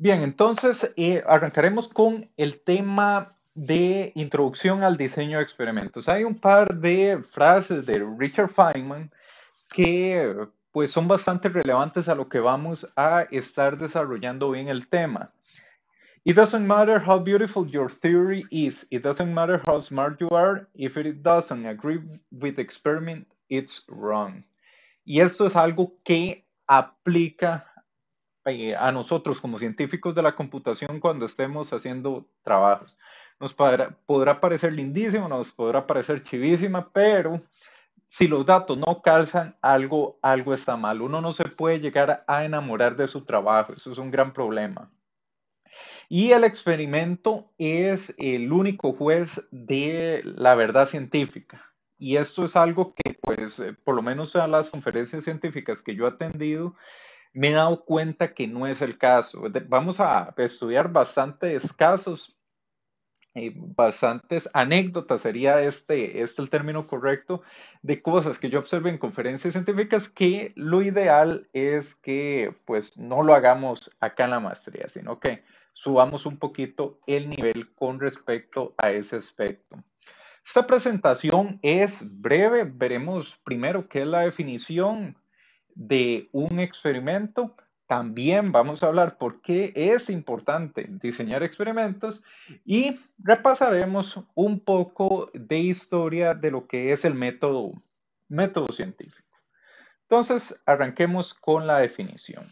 Bien, entonces eh, arrancaremos con el tema de introducción al diseño de experimentos. Hay un par de frases de Richard Feynman que pues son bastante relevantes a lo que vamos a estar desarrollando hoy en el tema. It doesn't matter how beautiful your theory is, it doesn't matter how smart you are, if it doesn't agree with the experiment, it's wrong. Y esto es algo que aplica eh, a nosotros como científicos de la computación cuando estemos haciendo trabajos. Nos podrá, parecer lindísimo, nos podrá parecer chivísima, pero si los datos no calzan, algo, algo está mal. Uno no se puede llegar a enamorar de su trabajo, eso es un gran problema. Y el experimento es el único juez de la verdad científica. Y esto es algo que, pues, eh, por lo menos en las conferencias científicas que yo he atendido, me he dado cuenta que no es el caso. Vamos a estudiar bastantes casos, y bastantes anécdotas, sería este, este el término correcto, de cosas que yo observé en conferencias científicas que lo ideal es que pues no lo hagamos acá en la maestría, sino que subamos un poquito el nivel con respecto a ese aspecto. Esta presentación es breve, veremos primero qué es la definición, de un experimento, también vamos a hablar por qué es importante diseñar experimentos y repasaremos un poco de historia de lo que es el método, método científico. Entonces, arranquemos con la definición.